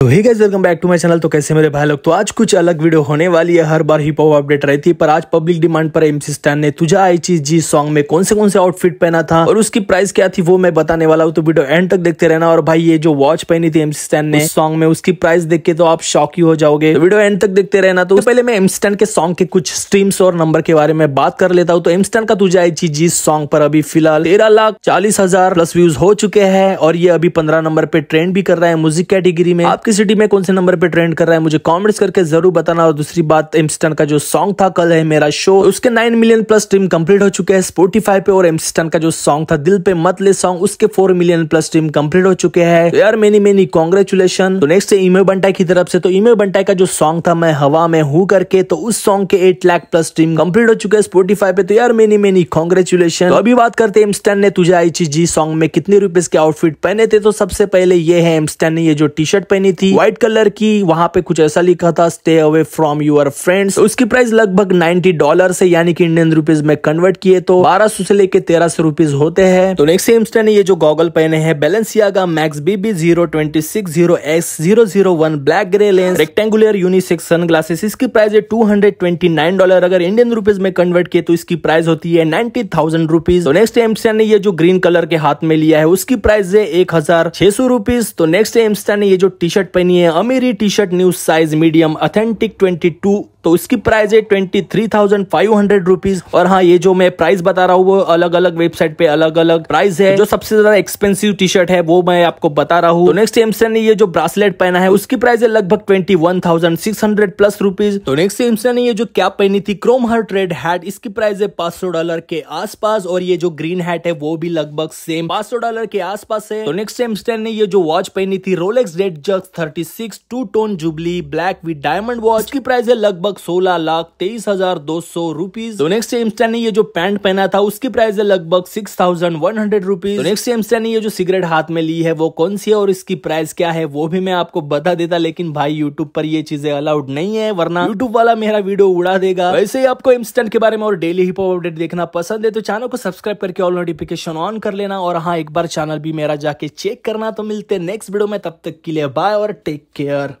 तो hi guys welcome back to my channel तो कैसे मेरे भाई लोग तो आज कुछ अलग वीडियो होने वाली है हर बार हिप हॉप अपडेट रहती है पर आज पब्लिक डिमांड पर एमसी स्टैन ने तुझा आई चीज जी सॉन्ग में कौन से कौन से आउटफिट पहना था और उसकी प्राइस क्या थी वो मैं बताने वाला हूँ तो वीडियो एंड तक देखते रहना और भाई ये जो वॉच पहनी थी एमसी स्टैन ने सॉन्ग में उसकी प्राइस देख के तो आप शॉक ही हो जाओगे तो वीडियो एंड तक देखते रहना तो, पहले मैं एम स्टैन के सॉन्ग के कुछ स्ट्रीम्स और नंबर के बारे में बात कर लेता हूँ तो एम स्टैन का तुझा आई चीज जी सॉन्ग पर अभी फिलहाल तेरह लाख चालीस हजार प्लस व्यूज हो चुके हैं और ये अभी पंद्रह नंबर पे ट्रेंड भी कर रहा है म्यूजिक कैटेगरी में आपकी सिटी में कौन से नंबर पे ट्रेंड कर रहा है मुझे कमेंट्स करके जरूर बताना और दूसरी बात एमस्टन का जो सॉन्ग था कल है मेरा शो उसके nine million plus stream complete हो चुके हैं स्पोटीफाई पे और एमस्टन का जो सॉन्ग था दिल पे मत ले सॉन्ग उसके four million plus stream complete हो चुके हैं तो यार मेनी मेनी कॉन्ग्रेचुलेशन तो नेक्स्ट है इमे बंटाई की तरफ से तो इमे बंटाई का जो सॉन्ग था मैं हवा में हूँ करके तो उस सॉन्ग के eight lakh plus stream complete हो चुके हैं स्पोटीफाई पे तो यार मेनी मेनी कॉन्ग्रेचुलेशन अभी बात करते हैं एमस्टन ने तुझे आई जी सॉन्ग में कितने रुपीज के आउटफिट पहने थे तो सबसे पहले ये है एमस्टन ने ये जो टी शर्ट पहनी थी व्हाइट कलर की वहां पे कुछ ऐसा लिखा था stay away from your friends उसकी प्राइस लगभग नाइन्टी डॉलर से यानी कि इंडियन रुपीज में कन्वर्ट किए तो बारह से लेके तेरह सौ रुपीज होते हैं तो नेक्स्ट हेमस्टर ने ये जो गॉगल पहने हैं Balenciaga max BB zero S zero zero one black grey lens rectangular unisex glasses इसकी प्राइस है two hundred twenty nine dollar अगर इंडियन रुपीज में कन्वर्ट किए तो इसकी प्राइस होती है नाइन्टी थाउजेंड रुपीज तो नेक्स्ट एमस्टा ने ये जो ग्रीन कलर के हाथ में लिया है उसकी प्राइस है एक हजार छह सौ रुपीज तो नेक्स्ट एमस्टा ने ये जो टी शर्ट शर्ट पहनी है Amiri T shirt news size medium authentic twenty two तो इसकी प्राइस है twenty three thousand five hundred rupees और हाँ ये जो मैं प्राइस बता रहा हूँ वो अलग अलग वेबसाइट पे अलग अलग प्राइस है जो सबसे ज्यादा एक्सपेंसिव टी शर्ट है वो मैं आपको बता रहा हूँ तो नेक्स्ट एमसन ने ये जो ब्रासलेट पहना है उसकी प्राइस है लगभग twenty one thousand six hundred plus rupees तो नेक्स्ट एमसन ने ये जो कैप पहनी थी क्रोम हर्ट रेड हैट इसकी प्राइस है पांच सौ डॉलर के आसपास और ये जो ग्रीन हैट है वो भी लगभग सेम पांच सौ डॉलर के आसपास है तो नेक्स्ट एमस्टन ने ये जो वॉच पहनी थी Rolex red jug thirty six two tone jubilee black with diamond watch की प्राइस है लगभग लगभग सोलह लाख तेईस हजार दो सौ रुपीज तो नेक्स्ट एमस्टैन ने ये जो पैंट पहना था उसकी प्राइस है लगभग six thousand one hundred rupees next एमस्टैन ने ये जो सिगरेट हाथ में ली है वो कौन सी है और इसकी प्राइस क्या है वो भी मैं आपको बता देता लेकिन भाई यूट्यूब पर ये चीजें अलाउड नहीं है वरना यूट्यूब वाला मेरा वीडियो उड़ा देगा वैसे ही आपको इमस्टेंट के बारे में और डेली हिप अपडेट देखना पसंद है तो चैनल को सब्सक्राइब करके ऑल नोटिफिकेशन ऑन कर लेना और हाँ एक बार चैनल भी मेरा जाके चेक करना तो मिलते नेक्स्ट वीडियो में तब तक के लिए बाय और टेक केयर